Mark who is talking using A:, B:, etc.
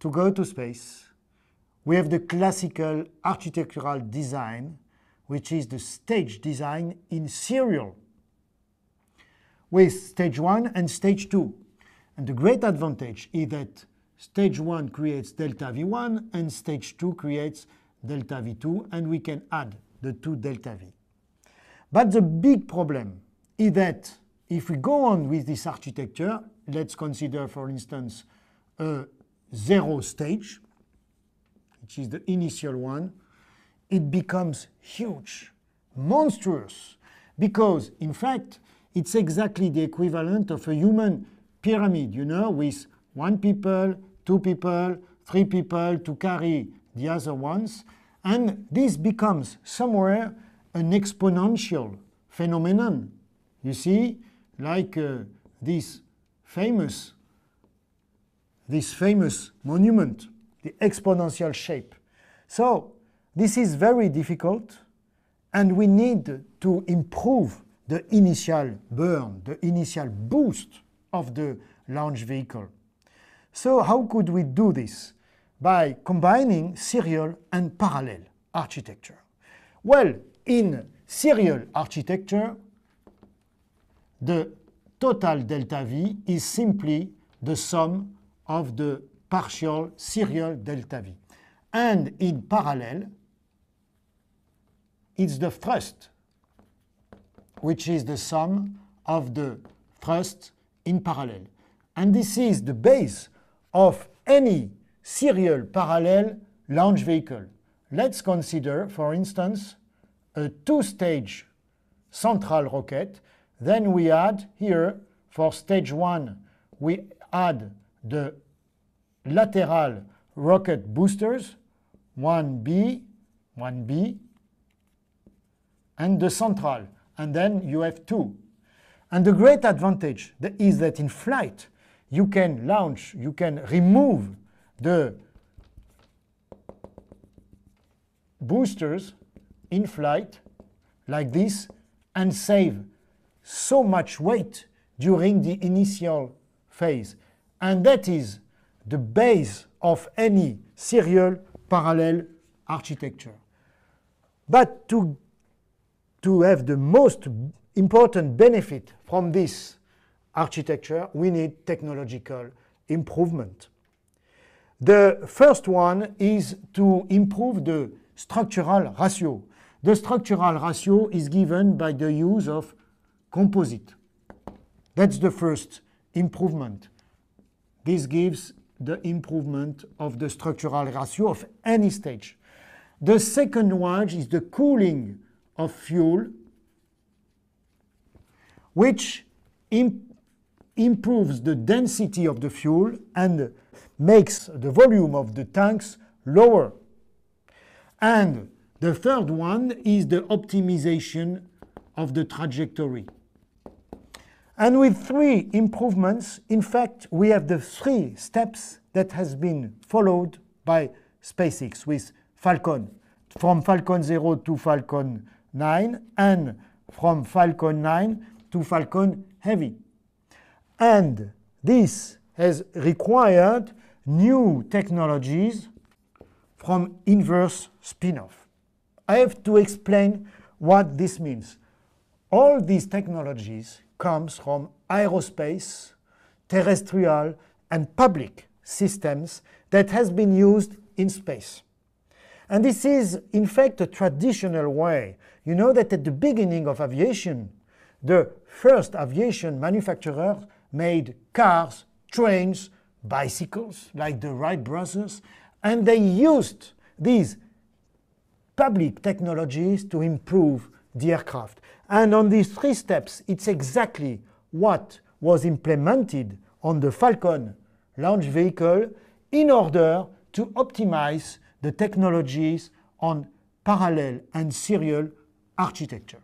A: to go to space, we have the classical architectural design, which is the stage design in serial, with stage one and stage two. And the great advantage is that stage one creates delta V1 and stage two creates delta V2, and we can add the two delta V. But the big problem is that if we go on with this architecture, let's consider, for instance, a zero stage, which is the initial one, it becomes huge, monstrous, because in fact, it's exactly the equivalent of a human pyramid, you know, with one people, two people, three people to carry the other ones. And this becomes somewhere an exponential phenomenon. You see, like uh, this famous this famous monument, the exponential shape. So this is very difficult and we need to improve the initial burn, the initial boost of the launch vehicle. So how could we do this? By combining serial and parallel architecture. Well, in serial architecture, the total delta V is simply the sum of the partial serial delta V. And in parallel, it's the thrust, which is the sum of the thrust in parallel. And this is the base of any serial parallel launch vehicle. Let's consider, for instance, a two-stage central rocket. Then we add here, for stage one, we add de latéral rocket boosters, 1B, 1B, and the central, and then you have two. And the great advantage is that in flight, you can launch, you can remove the boosters in flight like this and save so much weight during the initial phase and that is the base of any serial parallel architecture. But to, to have the most important benefit from this architecture, we need technological improvement. The first one is to improve the structural ratio. The structural ratio is given by the use of composite. That's the first improvement. This gives the improvement of the structural ratio of any stage. The second one is the cooling of fuel, which imp improves the density of the fuel and makes the volume of the tanks lower. And the third one is the optimization of the trajectory. And with three improvements, in fact, we have the three steps that has been followed by SpaceX with Falcon, from Falcon 0 to Falcon 9 and from Falcon 9 to Falcon Heavy. And this has required new technologies from inverse spin-off. I have to explain what this means. All these technologies comes from aerospace, terrestrial, and public systems that has been used in space. And this is, in fact, a traditional way. You know that at the beginning of aviation, the first aviation manufacturers made cars, trains, bicycles, like the Wright brothers, and they used these public technologies to improve the aircraft. And on these three steps, it's exactly what was implemented on the Falcon launch vehicle in order to optimize the technologies on parallel and serial architecture.